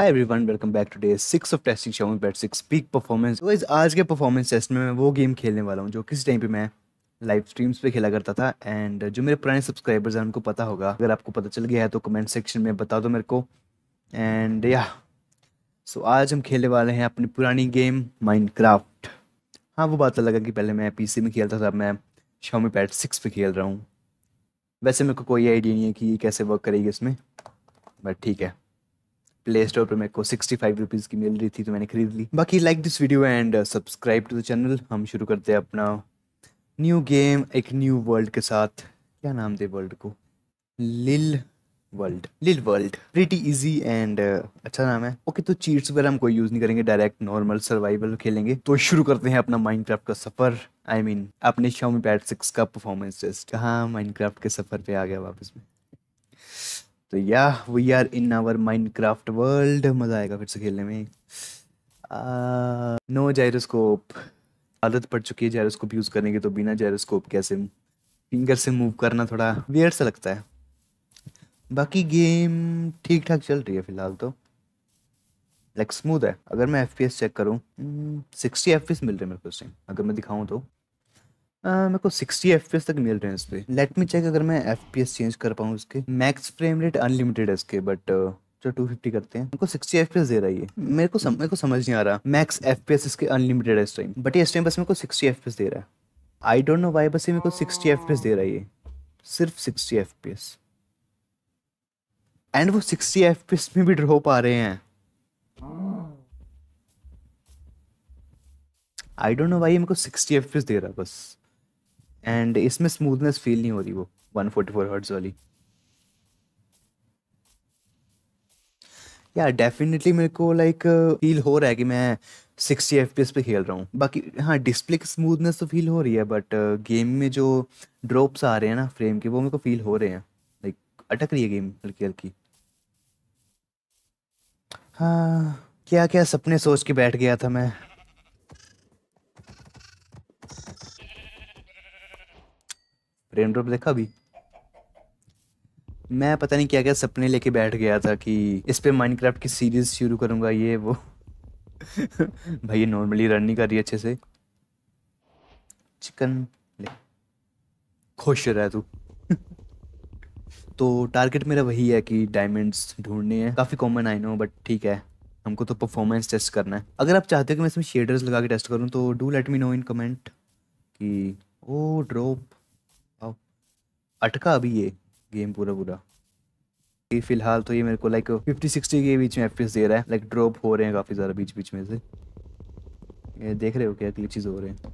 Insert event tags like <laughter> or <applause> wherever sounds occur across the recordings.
Hi everyone welcome back to day six of testing Xiaomi Pad six peak performance तो इस आज के performance test में मैं वो गेम खेलने वाला हूँ जो किस टाइम पे मैं लाइव स्ट्रीम्स पे खेला करता था एंड जो मेरे पुराने सब्सक्राइबर्स हैं उनको पता होगा अगर आपको पता चल गया है तो कमेंट सेक्शन में बता दो तो मेरे को एंड या सो आज हम खेलने वाले हैं अपनी पुरानी गेम माइंड क्राफ्ट हाँ वो बात अलग है कि पहले मैं पी में खेलता था मैं शाओमी पैट सिक्स पे खेल रहा हूँ वैसे मेरे को कोई आइडिया नहीं है कि ये कैसे वर्क करेगी इसमें बट ठीक है प्ले स्टोर पर मेरे को सिक्सटी फाइव रुपीज़ की मिल रही थी तो मैंने खरीद ली बाकी like this video and subscribe to the channel हम शुरू करते हैं अपना न्यू गेम एक न्यू वर्ल्ड के साथ क्या नाम दे वर्ल्ड को लिल वर्ल्ड लिल वर्ल्ड प्रीटी इजी एंड अच्छा नाम है ओके okay, तो चीट्स वगैरह हम कोई यूज़ नहीं करेंगे डायरेक्ट नॉर्मल सर्वाइवल खेलेंगे तो शुरू करते हैं अपना माइनक्राफ्ट का सफ़र आई I मीन mean, अपने शॉमी पैड सिक्स का परफॉर्मेंस टेस्ट कहाँ माइनक्राफ्ट के सफ़र पे आ गया वापस में तो yeah we are in our Minecraft world मज़ा आएगा फिर से खेलने में नो जायरोस्कोप आदत पड़ चुकी है जायरोस्कोप यूज़ करने की तो बिना जायरोस्कोप कैसे फिंगर से मूव करना थोड़ा वियर सा लगता है बाकी गेम ठीक ठाक चल रही है फिलहाल तो लाइक स्मूथ है अगर मैं एफपीएस चेक करूं सिक्सटी mm, एफपीएस मिल रहे हैं मेरे को इस अगर मैं दिखाऊं तो मेरे को 60 एफ तक मिल रहे हैं इस पे लेट मी चेक अगर मैं एफ चेंज कर पाऊँ इसके मैक्स फ्रेम रेट अनलिमिटेड है इसके बट जो 250 करते हैं उनको 60 एफ दे रहा है ये मेरे को सम, मेरे को समझ नहीं आ रहा मैक्स एफ इसके अनलिमिटेड है इस टाइम बट ये इस टाइम बस मेरे को 60 एफ दे रहा है आई डोंट नो वाई बस ये मेरे को 60 एफ दे रहा है ये सिर्फ 60 एफ एंड वो 60 एफ में भी ड्रॉप आ रहे हैं आई डोंट नो वाई मेरे को 60 एफ दे रहा है बस एंड इसमें स्मूथनेस फील नहीं हो रही वो 144 हर्ट्स वाली या डेफिनेटली मेरे को लाइक फील uh, हो रहा है कि मैं सिक्सटी एफ पे खेल रहा हूँ बाकी हाँ डिस्प्ले की स्मूथनेस तो फील हो रही है बट गेम uh, में जो ड्रॉप्स आ रहे हैं ना फ्रेम के वो मेरे को फील हो रहे हैं लाइक अटक रही है गेम हल्की हल्की हाँ क्या क्या सपने सोच के बैठ गया था मैं रेन ड्रॉप देखा अभी मैं पता नहीं क्या क्या सपने लेके बैठ गया था कि इस पर माइंड की सीरीज शुरू करूँगा ये वो <laughs> भाई ये नॉर्मली रन नहीं कर रही अच्छे से चिकन ले खुश रह तू <laughs> तो टारगेट मेरा वही है कि डायमंड्स ढूंढने हैं काफ़ी कॉमन आई नो बट ठीक है हमको तो परफॉर्मेंस टेस्ट करना है अगर आप चाहते हो कि मैं इसमें शेडर्स लगा के टेस्ट करूँ तो do let me know in comment कि ओ oh, ड्रॉप अटका अभी ये गेम पूरा पूरा फिलहाल तो ये मेरे को लाइक फिफ्टी सिक्सटी के बीच में एफ दे रहा है लाइक ड्रॉप हो रहे हैं काफ़ी ज़्यादा बीच बीच में से ये देख रहे हो क्या चीज़ हो रहे हैं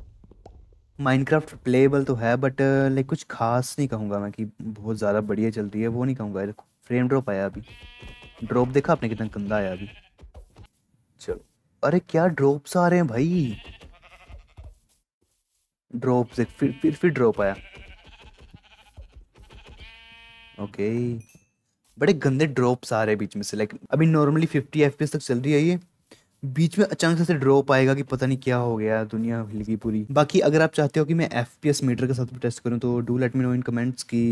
माइनक्राफ्ट प्लेबल तो है बट लाइक कुछ खास नहीं कहूँगा मैं कि बहुत ज़्यादा बढ़िया चल रही है वो नहीं कहूँगा फ्रेम ड्रॉप आया अभी ड्रॉप देखा आपने कितना गंदा आया अभी चलो अरे क्या ड्रॉप्स आ रहे हैं भाई ड्रॉप देख फिर फिर फिर ड्रॉप आया ओके बड़े गंदे ड्रॉप्स आ रहे हैं बीच में से लाइक अभी नॉर्मली फिफ्टी एफ तक चल रही है ये बीच में अचानक से ड्रॉप आएगा कि पता नहीं क्या हो गया दुनिया हिल गई पूरी बाकी अगर आप चाहते हो कि मैं एफ मीटर के साथ टेस्ट करूँ तो do let me know in comments कि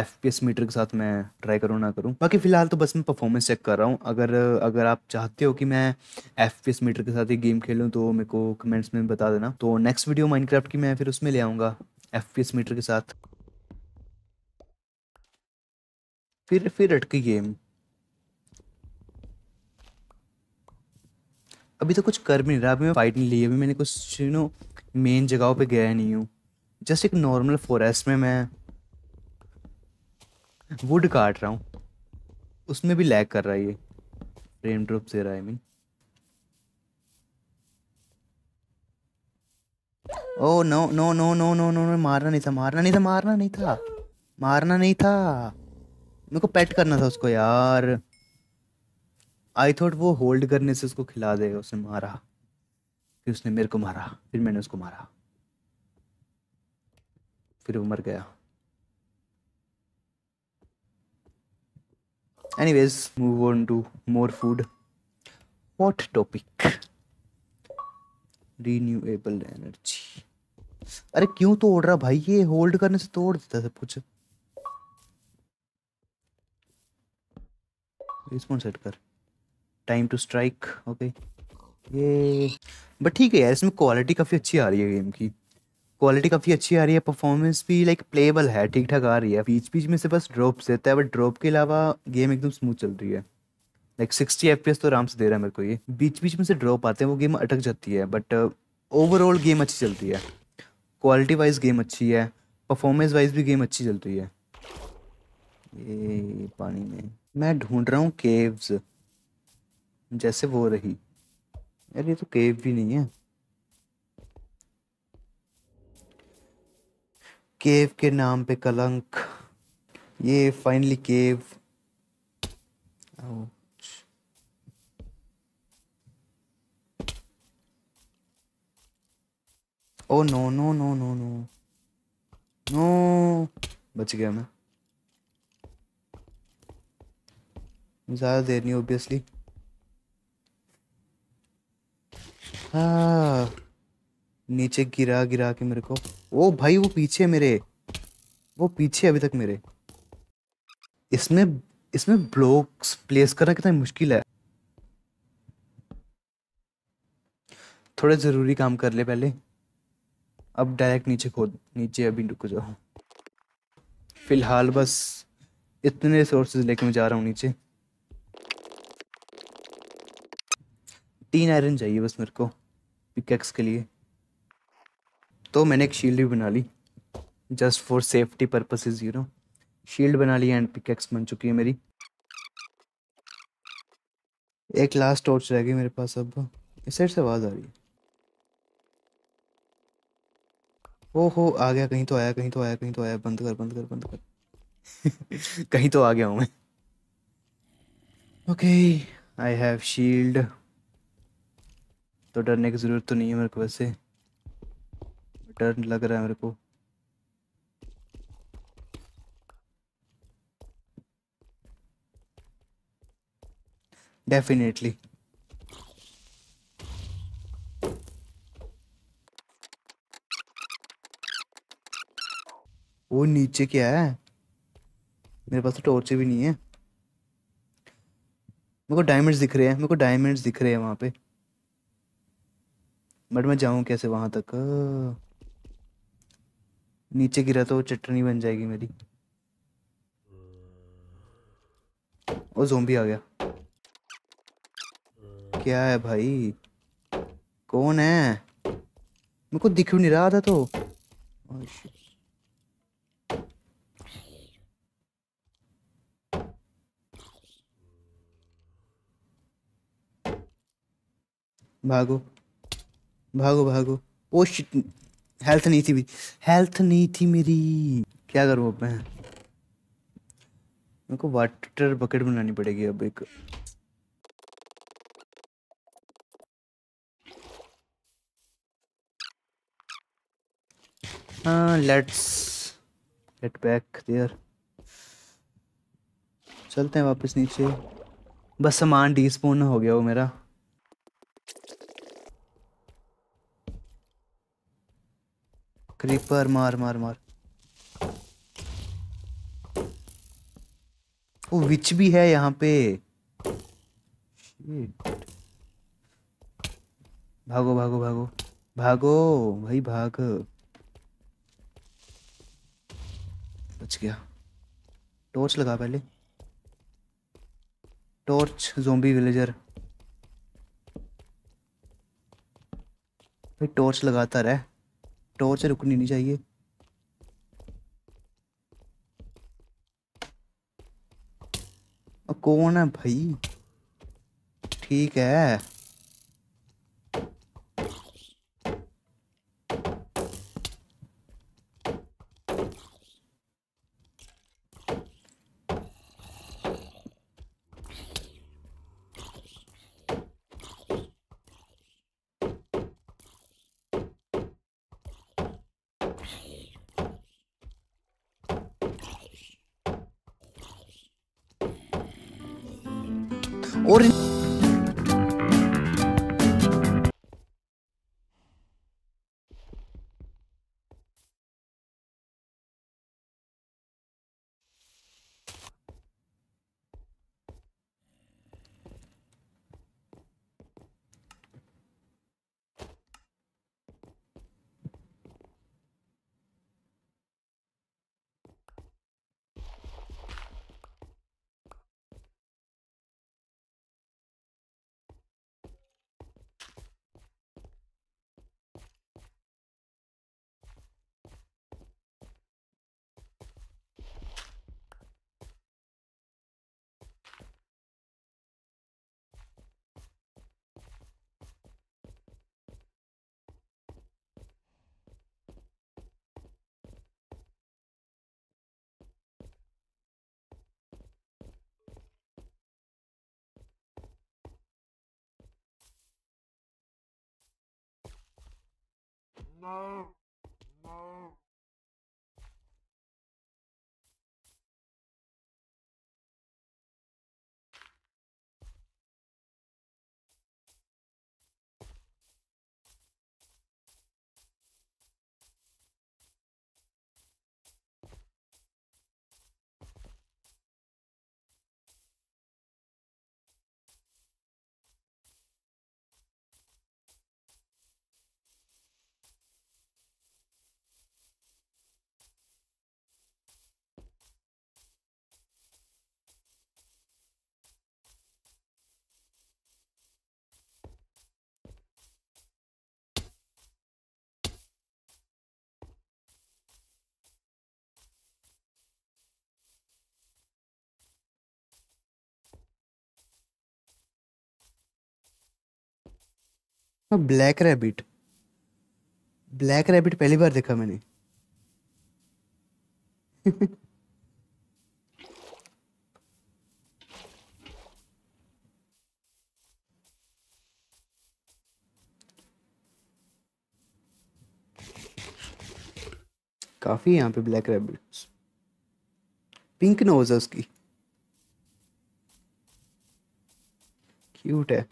एफ मीटर के साथ मैं ट्राई करूँ ना करूँ बाकी फिलहाल तो बस मैं परफॉर्मेंस चेक कर रहा हूँ अगर अगर आप चाहते हो कि मैं एफ मीटर के साथ ही गेम खेलूँ तो मेरे को कमेंट्स में बता देना तो नेक्स्ट वीडियो माइंड की मैं फिर उसमें ले आऊँगा एफ मीटर के साथ फिर फिर अटकी गेम अभी तो कुछ कर भी नहीं रहा अभी मैं फाइट नहीं ली अभी मैंने कुछ यू नो मेन जगहों पे गया नहीं हूँ जस्ट एक नॉर्मल फॉरेस्ट में मैं वुड काट रहा हूँ उसमें भी लैग कर रहा है ये रेन ड्रॉप दे रहा है I mean oh no no no no no no मारना नहीं था मारना नहीं था मारना नहीं था मारना नहीं था मेरे को पेट करना था उसको यार आई थॉट वो होल्ड करने से उसको खिला देगा उसने मारा फिर उसने मेरे को मारा फिर मैंने उसको मारा फिर वो मर गया anyways move on to more food what topic renewable energy अरे क्यों तोड़ रहा भाई ये होल्ड करने से तोड़ देता सब कुछ रिस्पॉन्स सेट कर टाइम टू स्ट्राइक ओके ये बट ठीक है यार इसमें क्वालिटी काफ़ी अच्छी आ रही है गेम की क्वालिटी काफ़ी अच्छी आ रही है परफॉर्मेंस भी लाइक प्लेबल है ठीक ठाक आ रही है बीच बीच में से बस ड्रॉप देता है तो बट ड्रॉप के अलावा गेम एकदम स्मूथ चल रही है लाइक सिक्सटी एफ तो आराम से दे रहा है मेरे को ये बीच बीच में से ड्रॉप आते हैं वो गेम अटक जाती है बट ओवरऑल गेम अच्छी चलती है क्वालिटी वाइज गेम अच्छी है परफॉर्मेंस वाइज भी गेम अच्छी चल रही है ये पानी में मैं ढूंढ रहा हूँ केव्स जैसे वो रही यार ये तो केव भी नहीं है केव के नाम पे कलंक ये finally cave oh no no no no no no बच गया मैं ज़्यादा देर नहीं ओबियसली हाँ। नीचे गिरा गिरा के मेरे को ओ भाई वो पीछे मेरे वो पीछे अभी तक मेरे इसमें इसमें ब्लॉक्स प्लेस करना कितना मुश्किल है थोड़े ज़रूरी काम कर ले पहले अब डायरेक्ट नीचे खोद नीचे अभी रुक जाओ फिलहाल बस इतने रिसोर्सेज लेके मैं जा रहा हूँ नीचे तीन आयरन चाहिए बस मेरे को पिकेक्स के लिए तो मैंने एक शील्ड भी बना ली just for safety purposes you know shield बना ली एंड पिकेक्स बन चुकी है मेरी एक लास्ट टॉर्च रह गई मेरे पास अब इस साइड से आवाज़ आ रही है ओ हो आ गया कहीं तो आया कहीं तो आया कहीं तो आया बंद कर बंद कर बंद कर <laughs> कहीं तो आ गया हूँ मैं ओके आई हैव शील्ड तो डरने की ज़रूरत तो नहीं है मेरे को वैसे डर लग रहा है मेरे को डेफिनेटली वो नीचे क्या है मेरे पास तो टॉर्च भी नहीं है मेरे को डायमंड्स दिख रहे हैं मेरे को डायमंड्स दिख रहे हैं वहां पे बट मैं जाऊँ कैसे वहाँ तक नीचे गिरा तो चटनी बन जाएगी मेरी और जोम्बी आ गया क्या है भाई कौन है मेरे को दिख नहीं रहा था तो oh, भागो भागो भागो ओ शिट हेल्थ नहीं थी मेरी हेल्थ नहीं थी मेरी क्या करूँ अब मैं मेरे को वाटर बकेट बनानी पड़ेगी अब एक हाँ लेट्स गेट बैक देयर चलते हैं वापस नीचे बस सामान डिस्पोन हो गया वो मेरा क्रीपर मार मार मार वो विच भी है यहाँ पे भागो भागो भागो भागो भाई भाग बच गया टॉर्च लगा पहले टॉर्च जोम्बी विलेजर भाई टॉर्च लगाता रहे टॉर्च रुकनी नहीं चाहिए कौन है भाई ठीक है No. Black rabbit black rabbit पहली बार देखा मैंने काफी यहाँ पे ब्लैक रैबिट्स पिंक नोज है उसकी क्यूट है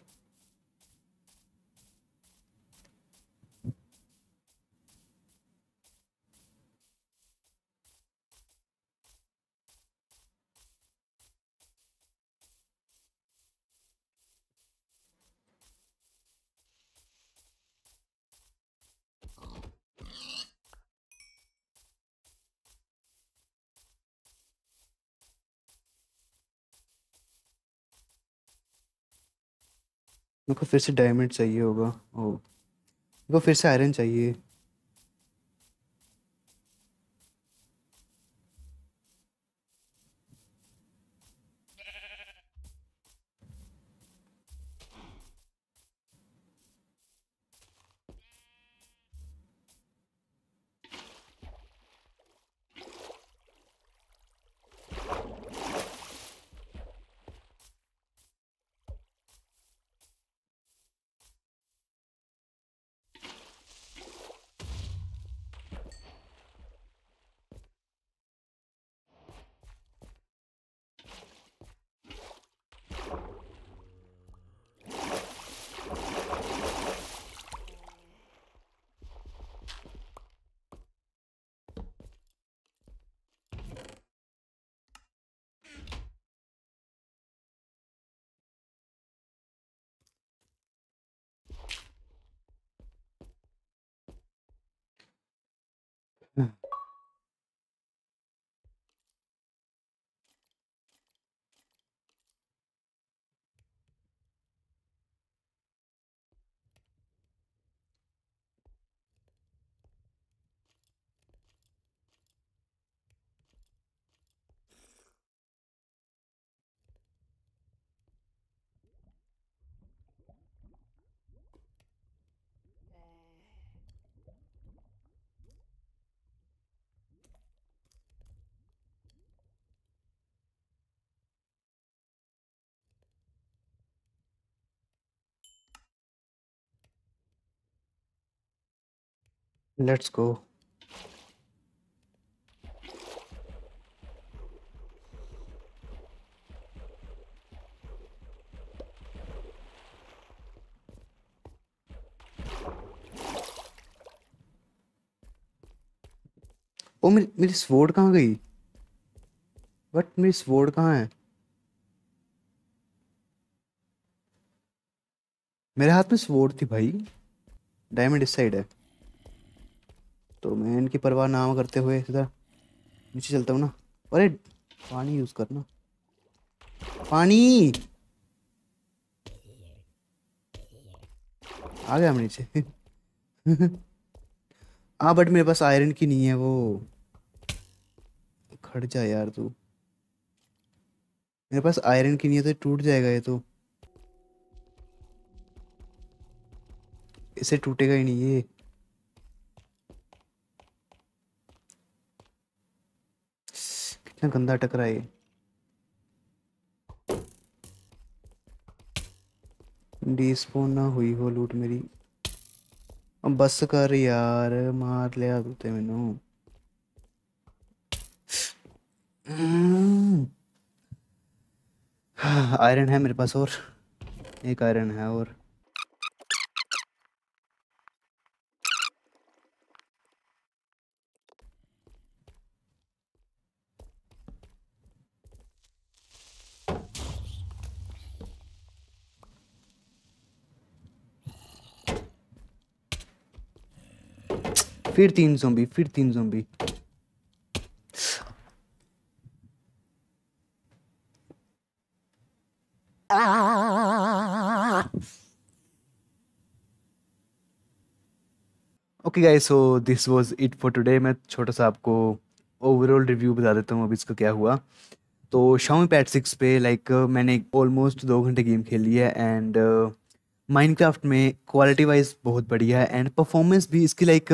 मेरे को फिर से डायमंड चाहिए होगा ओ मेरे को फिर से आयरन चाहिए लेट्स गो ओ मेरी मेरी स्वोर्ड कहाँ गई बट मेरी स्वोर्ड कहाँ है मेरे हाथ में स्वोर्ड थी भाई डायमंड इस साइड है जान की परवाह ना करते हुए इधर नीचे चलता हूँ ना अरे पानी यूज करना पानी आ गया हम नीचे <laughs> हाँ बट मेरे पास आयरन की नहीं है वो खड़ जा यार तू मेरे पास आयरन की नहीं है तो टूट जाएगा ये तो इसे टूटेगा ही नहीं ये कितना गंदा टकरा ये डिस्पोन ना हुई हो लूट मेरी बस कर यार मार लिया तू ते मेनू आयरन है मेरे पास और एक आयरन है और फिर तीन जोबी फिर तीन zombie okay guys so this was it for today मैं छोटा सा आपको ओवरऑल रिव्यू बता देता हूँ अभी इसका क्या हुआ तो शाउमी पैट सिक्स पे लाइक like, मैंने ऑलमोस्ट दो घंटे गेम खेली है एंड uh, माइनक्राफ्ट में क्वालिटी वाइज बहुत बढ़िया है एंड परफॉर्मेंस भी इसकी लाइक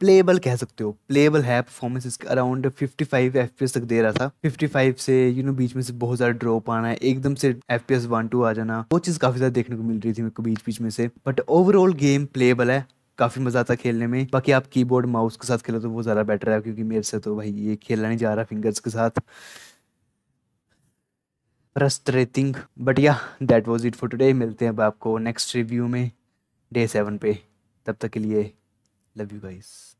प्लेबल uh, कह सकते हो प्लेबल है परफॉर्मेंस इसका अराउंड 55 फाइव तक दे रहा था 55 से यू you नो know, बीच में से बहुत ज़्यादा ड्रॉप आना है एकदम से F P S one two आ जाना वो चीज़ काफ़ी ज़्यादा देखने को मिल रही थी मेरे को बीच बीच में से बट ओवरऑल गेम प्लेबल है काफ़ी मज़ा आता खेलने में बाकी आप कीबोर्ड माउस के साथ खेलो तो वो ज़्यादा बेटर है क्योंकि मेरे से तो भाई ये खेलना नहीं जा रहा फिंगर्स के साथ frustrating but yeah that was it for today मिलते हैं अब आपको नेक्स्ट रिव्यू में डे सेवन पे तब तक के लिए लव यू गाइस